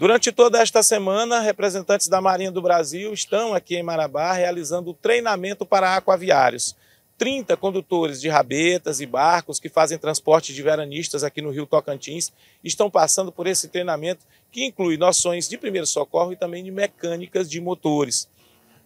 Durante toda esta semana, representantes da Marinha do Brasil estão aqui em Marabá realizando o treinamento para aquaviários. 30 condutores de rabetas e barcos que fazem transporte de veranistas aqui no Rio Tocantins estão passando por esse treinamento que inclui noções de primeiro socorro e também de mecânicas de motores.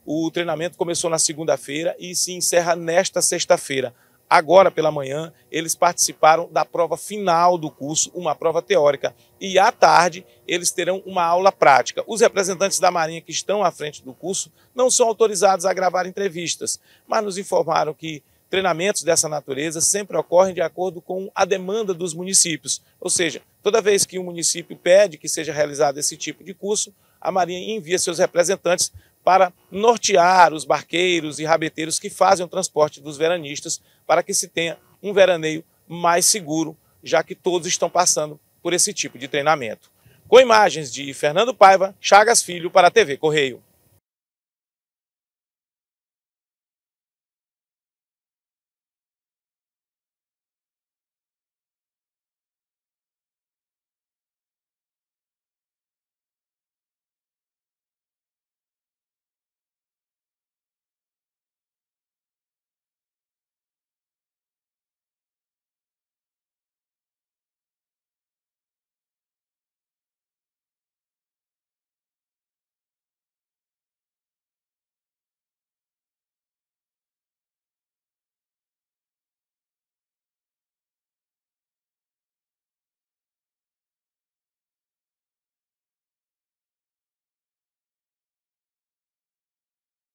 O treinamento começou na segunda-feira e se encerra nesta sexta-feira. Agora pela manhã, eles participaram da prova final do curso, uma prova teórica, e à tarde eles terão uma aula prática. Os representantes da Marinha que estão à frente do curso não são autorizados a gravar entrevistas, mas nos informaram que treinamentos dessa natureza sempre ocorrem de acordo com a demanda dos municípios, ou seja, toda vez que um município pede que seja realizado esse tipo de curso, a Marinha envia seus representantes para nortear os barqueiros e rabeteiros que fazem o transporte dos veranistas para que se tenha um veraneio mais seguro, já que todos estão passando por esse tipo de treinamento. Com imagens de Fernando Paiva, Chagas Filho para a TV Correio.